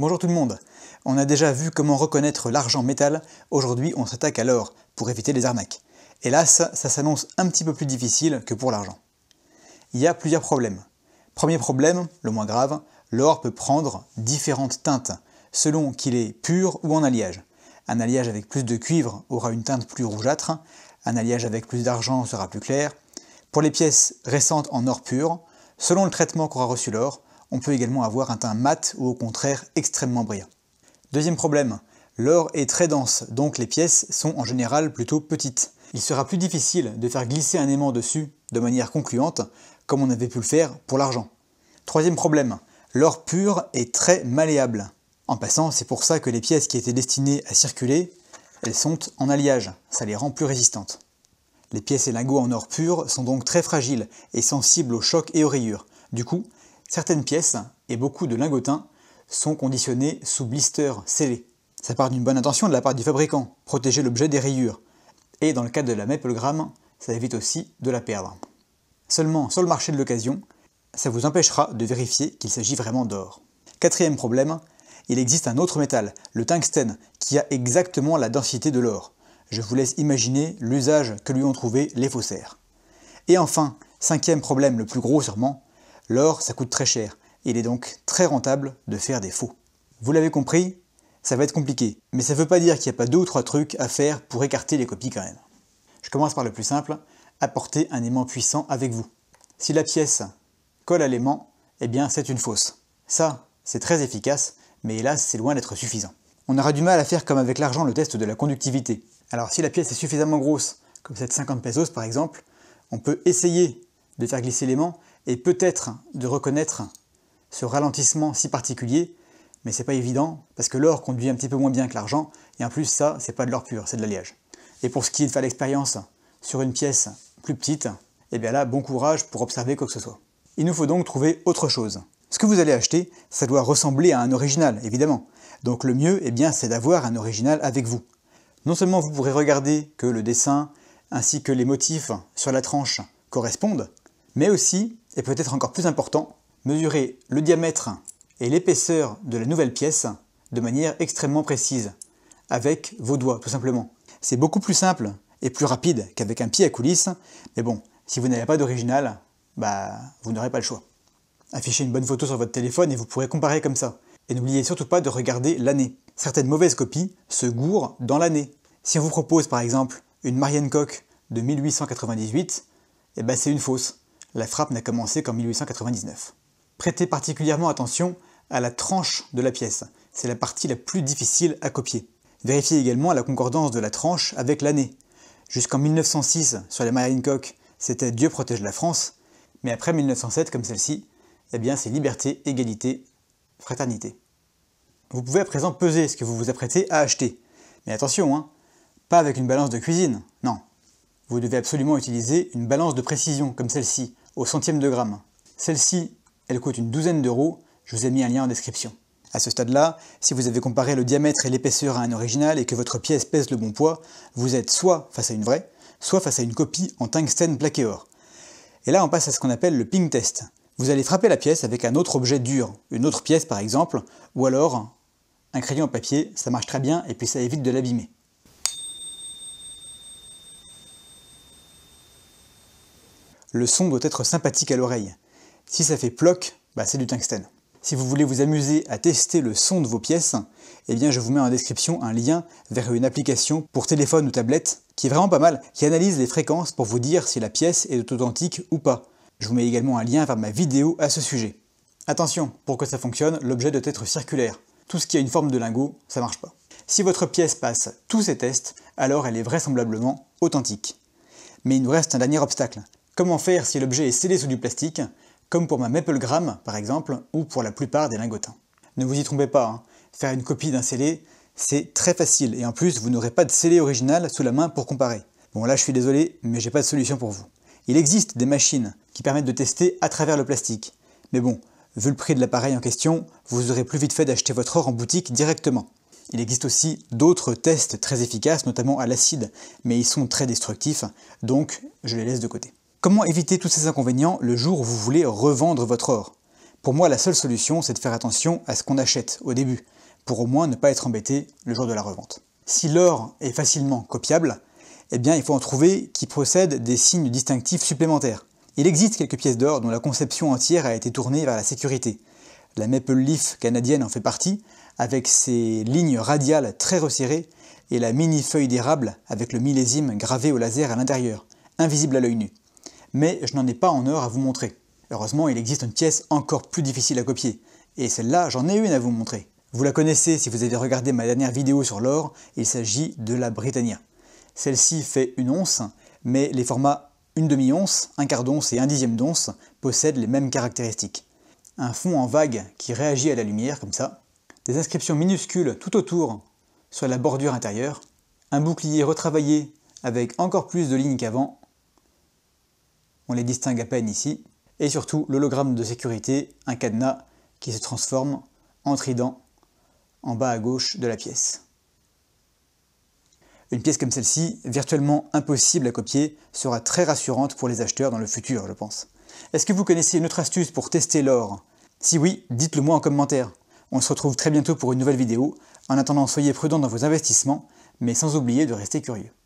Bonjour tout le monde On a déjà vu comment reconnaître l'argent métal, aujourd'hui on s'attaque à l'or, pour éviter les arnaques. Hélas, ça s'annonce un petit peu plus difficile que pour l'argent. Il y a plusieurs problèmes. Premier problème, le moins grave, l'or peut prendre différentes teintes, selon qu'il est pur ou en alliage. Un alliage avec plus de cuivre aura une teinte plus rougeâtre, un alliage avec plus d'argent sera plus clair. Pour les pièces récentes en or pur, selon le traitement qu'aura reçu l'or, on peut également avoir un teint mat ou au contraire extrêmement brillant. Deuxième problème, l'or est très dense, donc les pièces sont en général plutôt petites. Il sera plus difficile de faire glisser un aimant dessus de manière concluante, comme on avait pu le faire pour l'argent. Troisième problème, l'or pur est très malléable. En passant, c'est pour ça que les pièces qui étaient destinées à circuler, elles sont en alliage, ça les rend plus résistantes. Les pièces et lingots en or pur sont donc très fragiles et sensibles aux chocs et aux rayures. Du coup, Certaines pièces, et beaucoup de lingotins, sont conditionnés sous blister scellé. Ça part d'une bonne intention de la part du fabricant, protéger l'objet des rayures. Et dans le cas de la maplegram, ça évite aussi de la perdre. Seulement, sur le marché de l'occasion, ça vous empêchera de vérifier qu'il s'agit vraiment d'or. Quatrième problème, il existe un autre métal, le tungstène, qui a exactement la densité de l'or. Je vous laisse imaginer l'usage que lui ont trouvé les faussaires. Et enfin, cinquième problème, le plus gros sûrement, L'or, ça coûte très cher. Il est donc très rentable de faire des faux. Vous l'avez compris, ça va être compliqué. Mais ça ne veut pas dire qu'il n'y a pas deux ou trois trucs à faire pour écarter les copies quand même. Je commence par le plus simple, apporter un aimant puissant avec vous. Si la pièce colle à l'aimant, eh bien c'est une fausse. Ça, c'est très efficace, mais hélas c'est loin d'être suffisant. On aura du mal à faire comme avec l'argent le test de la conductivité. Alors si la pièce est suffisamment grosse, comme cette 50 pesos par exemple, on peut essayer de faire glisser l'aimant, et peut-être de reconnaître ce ralentissement si particulier, mais c'est pas évident parce que l'or conduit un petit peu moins bien que l'argent, et en plus, ça, c'est pas de l'or pur, c'est de l'alliage. Et pour ce qui est de faire l'expérience sur une pièce plus petite, eh bien là, bon courage pour observer quoi que ce soit. Il nous faut donc trouver autre chose. Ce que vous allez acheter, ça doit ressembler à un original, évidemment. Donc le mieux, eh bien, c'est d'avoir un original avec vous. Non seulement vous pourrez regarder que le dessin ainsi que les motifs sur la tranche correspondent, mais aussi, et peut-être encore plus important, mesurer le diamètre et l'épaisseur de la nouvelle pièce de manière extrêmement précise, avec vos doigts tout simplement. C'est beaucoup plus simple et plus rapide qu'avec un pied à coulisse, mais bon, si vous n'avez pas d'original, bah vous n'aurez pas le choix. Affichez une bonne photo sur votre téléphone et vous pourrez comparer comme ça. Et n'oubliez surtout pas de regarder l'année. Certaines mauvaises copies se gourent dans l'année. Si on vous propose par exemple une Marianne Coq de 1898, eh ben, c'est une fausse. La frappe n'a commencé qu'en 1899. Prêtez particulièrement attention à la tranche de la pièce, c'est la partie la plus difficile à copier. Vérifiez également la concordance de la tranche avec l'année. Jusqu'en 1906, sur les marines-coques, c'était Dieu protège la France, mais après 1907, comme celle-ci, eh bien c'est liberté, égalité, fraternité. Vous pouvez à présent peser ce que vous vous apprêtez à acheter. Mais attention, hein, pas avec une balance de cuisine, non. Vous devez absolument utiliser une balance de précision, comme celle-ci, au centième de gramme. Celle-ci, elle coûte une douzaine d'euros, je vous ai mis un lien en description. À ce stade-là, si vous avez comparé le diamètre et l'épaisseur à un original et que votre pièce pèse le bon poids, vous êtes soit face à une vraie, soit face à une copie en tungstène plaqué or. Et là, on passe à ce qu'on appelle le ping test. Vous allez frapper la pièce avec un autre objet dur, une autre pièce par exemple, ou alors un crayon en papier, ça marche très bien et puis ça évite de l'abîmer. le son doit être sympathique à l'oreille. Si ça fait ploc, bah, c'est du tungstène. Si vous voulez vous amuser à tester le son de vos pièces, eh bien je vous mets en description un lien vers une application pour téléphone ou tablette qui est vraiment pas mal, qui analyse les fréquences pour vous dire si la pièce est authentique ou pas. Je vous mets également un lien vers ma vidéo à ce sujet. Attention, pour que ça fonctionne, l'objet doit être circulaire. Tout ce qui a une forme de lingot, ça marche pas. Si votre pièce passe tous ces tests, alors elle est vraisemblablement authentique. Mais il nous reste un dernier obstacle, Comment faire si l'objet est scellé sous du plastique, comme pour ma MapleGram par exemple, ou pour la plupart des lingotins. Ne vous y trompez pas, hein. faire une copie d'un scellé, c'est très facile, et en plus vous n'aurez pas de scellé original sous la main pour comparer. Bon là je suis désolé, mais j'ai pas de solution pour vous. Il existe des machines qui permettent de tester à travers le plastique, mais bon, vu le prix de l'appareil en question, vous aurez plus vite fait d'acheter votre or en boutique directement. Il existe aussi d'autres tests très efficaces, notamment à l'acide, mais ils sont très destructifs, donc je les laisse de côté. Comment éviter tous ces inconvénients le jour où vous voulez revendre votre or Pour moi, la seule solution, c'est de faire attention à ce qu'on achète au début, pour au moins ne pas être embêté le jour de la revente. Si l'or est facilement copiable, eh bien, il faut en trouver qui procède des signes distinctifs supplémentaires. Il existe quelques pièces d'or dont la conception entière a été tournée vers la sécurité. La Maple Leaf canadienne en fait partie, avec ses lignes radiales très resserrées et la mini feuille d'érable avec le millésime gravé au laser à l'intérieur, invisible à l'œil nu mais je n'en ai pas en or à vous montrer. Heureusement, il existe une pièce encore plus difficile à copier, et celle-là, j'en ai une à vous montrer. Vous la connaissez si vous avez regardé ma dernière vidéo sur l'or, il s'agit de la Britannia. Celle-ci fait une once, mais les formats une demi-once, un quart d'once et un dixième d'once possèdent les mêmes caractéristiques. Un fond en vague qui réagit à la lumière, comme ça, des inscriptions minuscules tout autour sur la bordure intérieure, un bouclier retravaillé avec encore plus de lignes qu'avant, on les distingue à peine ici. Et surtout l'hologramme de sécurité, un cadenas qui se transforme en trident en bas à gauche de la pièce. Une pièce comme celle-ci, virtuellement impossible à copier, sera très rassurante pour les acheteurs dans le futur, je pense. Est-ce que vous connaissez une autre astuce pour tester l'or Si oui, dites-le moi en commentaire. On se retrouve très bientôt pour une nouvelle vidéo. En attendant, soyez prudents dans vos investissements, mais sans oublier de rester curieux.